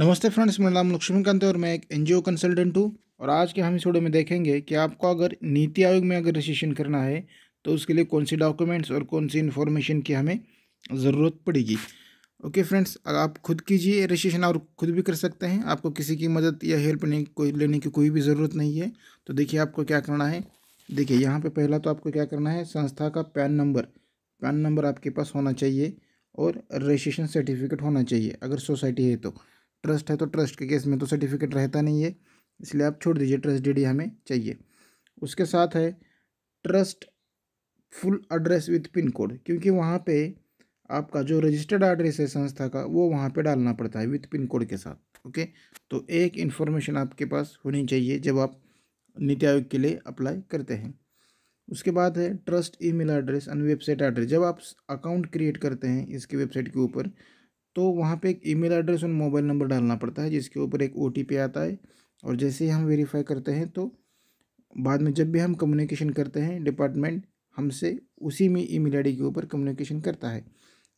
नमस्ते फ्रेंड्स मेरा नाम लक्ष्मीकांत है और मैं एक एनजीओ कंसल्टेंट हूँ और आज के हम इस वीडियो में देखेंगे कि आपको अगर नीति आयोग में अगर रजिस्ट्रेशन करना है तो उसके लिए कौन सी डॉक्यूमेंट्स और कौन सी इन्फॉर्मेशन की हमें ज़रूरत पड़ेगी ओके फ्रेंड्स अगर आप खुद कीजिए रजिस्ट्रेशन और खुद भी कर सकते हैं आपको किसी की मदद या हेल्प नहीं कोई लेने की कोई भी ज़रूरत नहीं है तो देखिए आपको क्या करना है देखिए यहाँ पर पहला तो आपको क्या करना है संस्था का पैन नंबर पैन नंबर आपके पास होना चाहिए और रजिस्ट्रेशन सर्टिफिकेट होना चाहिए अगर सोसाइटी है तो ट्रस्ट है तो ट्रस्ट के केस में तो सर्टिफिकेट रहता नहीं है इसलिए आप छोड़ दीजिए ट्रस्ट डी हमें चाहिए उसके साथ है trust full address with pin code क्योंकि वहाँ पे आपका जो रजिस्टर्ड एड्रेस है संस्था का वो वहाँ पे डालना पड़ता है विथ पिन कोड के साथ ओके तो एक इन्फॉर्मेशन आपके पास होनी चाहिए जब आप नीति आयोग के लिए अप्लाई करते हैं उसके बाद है trust email address and website address जब आप अकाउंट क्रिएट करते हैं इसके वेबसाइट के ऊपर तो वहाँ पे एक ईमेल एड्रेस और मोबाइल नंबर डालना पड़ता है जिसके ऊपर एक ओ आता है और जैसे ही हम वेरीफाई करते हैं तो बाद में जब भी हम कम्युनिकेशन करते हैं डिपार्टमेंट हमसे उसी में ई मेल के ऊपर कम्युनिकेशन करता है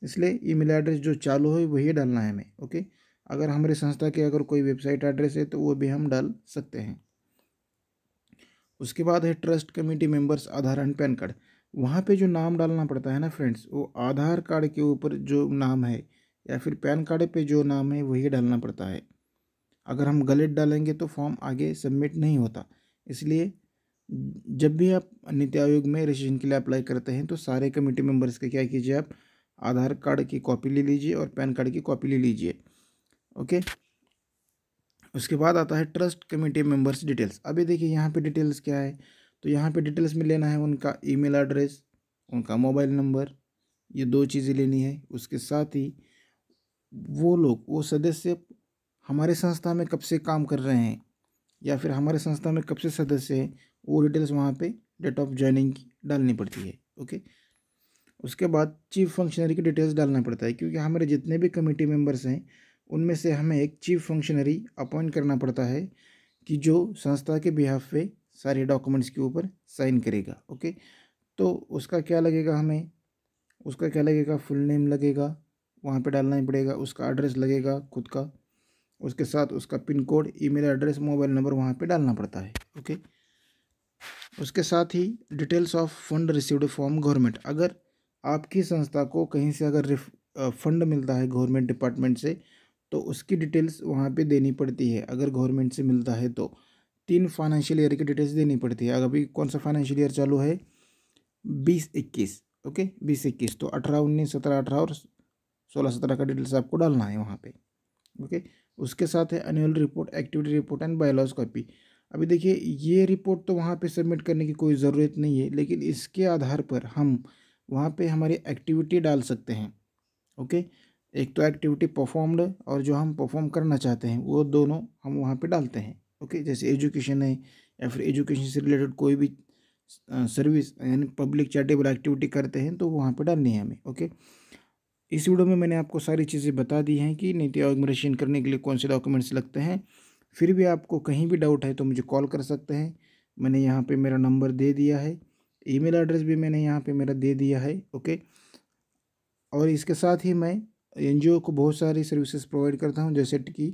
इसलिए ईमेल एड्रेस जो चालू हो वही डालना है हमें ओके अगर हमारे संस्था के अगर कोई वेबसाइट एड्रेस है तो वो भी हम डाल सकते हैं उसके बाद है trust committee members Aadhaar and PAN card वहाँ पे जो नाम डालना पड़ता है ना फ्रेंड्स वो आधार कार्ड के ऊपर जो नाम है या फिर पैन कार्ड पे जो नाम है वही डालना पड़ता है अगर हम गलत डालेंगे तो फॉर्म आगे सबमिट नहीं होता इसलिए जब भी आप नीति आयोग में रजिस्ट्रेशन के लिए अप्लाई करते हैं तो सारे कमेटी मेम्बर्स का क्या कीजिए आप आधार कार्ड की कॉपी ले लीजिए और पैन कार्ड की कॉपी ले लीजिए ओके उसके बाद आता है ट्रस्ट कमेटी मेंबर्स डिटेल्स अभी देखिए यहाँ पे डिटेल्स क्या है तो यहाँ पे डिटेल्स में लेना है उनका ईमेल एड्रेस उनका मोबाइल नंबर ये दो चीज़ें लेनी है उसके साथ ही वो लोग वो सदस्य हमारे संस्था में कब से काम कर रहे हैं या फिर हमारे संस्था में कब से सदस्य हैं वो डिटेल्स वहाँ पे डेट ऑफ ज्वाइनिंग की डालनी पड़ती है ओके उसके बाद चीफ फंक्शनरी की डिटेल्स डालना पड़ता है क्योंकि हमारे जितने भी कमेटी मेम्बर्स हैं उनमें से हमें एक चीफ फंक्शनरी अपॉइंट करना पड़ता है कि जो संस्था के बिहाफ पे सारे डॉक्यूमेंट्स के ऊपर साइन करेगा ओके तो उसका क्या लगेगा हमें उसका क्या लगेगा फुल नेम लगेगा वहाँ पे डालना ही पड़ेगा उसका एड्रेस लगेगा खुद का उसके साथ उसका pin code email address mobile number वहाँ पे डालना पड़ता है ओके उसके साथ ही details of fund received from government अगर आपकी संस्था को कहीं से अगर फंड मिलता है गवर्नमेंट डिपार्टमेंट से तो उसकी डिटेल्स वहाँ पर देनी पड़ती है अगर गवर्नमेंट से मिलता है तो तीन फाइनेंशियल ईयर की डिटेल्स देनी पड़ती है अगर अभी कौन सा फाइनेंशियल ईयर चालू है बीस इक्कीस ओके बीस इक्कीस तो अठारह उन्नीस सत्रह अठारह और सोलह सत्रह का डिटेल्स आपको डालना है वहाँ पे ओके उसके साथ है annual report activity report and bylaws copy अभी देखिए ये रिपोर्ट तो वहाँ पे सबमिट करने की कोई ज़रूरत नहीं है लेकिन इसके आधार पर हम वहाँ पे हमारी एक्टिविटी डाल सकते हैं ओके एक तो एक्टिविटी परफॉर्म्ड और जो हम परफॉर्म करना चाहते हैं वो दोनों हम वहाँ पर डालते हैं ओके जैसे एजुकेशन है या फिर एजुकेशन से रिलेटेड कोई भी सर्विस यानी पब्लिक चैरिटेबल एक्टिविटी करते हैं तो वहाँ पर डालनी है हमें ओके इस वीडियो में मैंने आपको सारी चीज़ें बता दी हैं कि नीति आयोग में रजिस्ट्रेशन करने के लिए कौन से डॉक्यूमेंट्स लगते हैं फिर भी आपको कहीं भी डाउट है तो मुझे कॉल कर सकते हैं मैंने यहाँ पे मेरा नंबर दे दिया है ईमेल एड्रेस भी मैंने यहाँ पे मेरा दे दिया है ओके और इसके साथ ही मैं एन को बहुत सारी सर्विसेज प्रोवाइड करता हूँ जैसे कि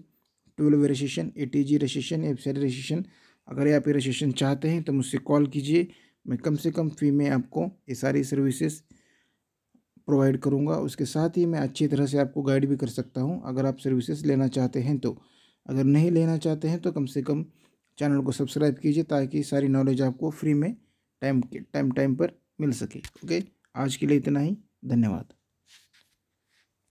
twelve registration eighty G registration F registration अगर आप ये रजिस्ट्रेशन चाहते हैं तो मुझसे कॉल कीजिए मैं कम से कम फ़ी में आपको ये सारी सर्विसेज़ प्रोवाइड करूँगा उसके साथ ही मैं अच्छी तरह से आपको गाइड भी कर सकता हूँ अगर आप सर्विसेज लेना चाहते हैं तो अगर नहीं लेना चाहते हैं तो कम से कम चैनल को सब्सक्राइब कीजिए ताकि सारी नॉलेज आपको फ्री में टाइम टाइम टाइम पर मिल सके ओके आज के लिए इतना ही धन्यवाद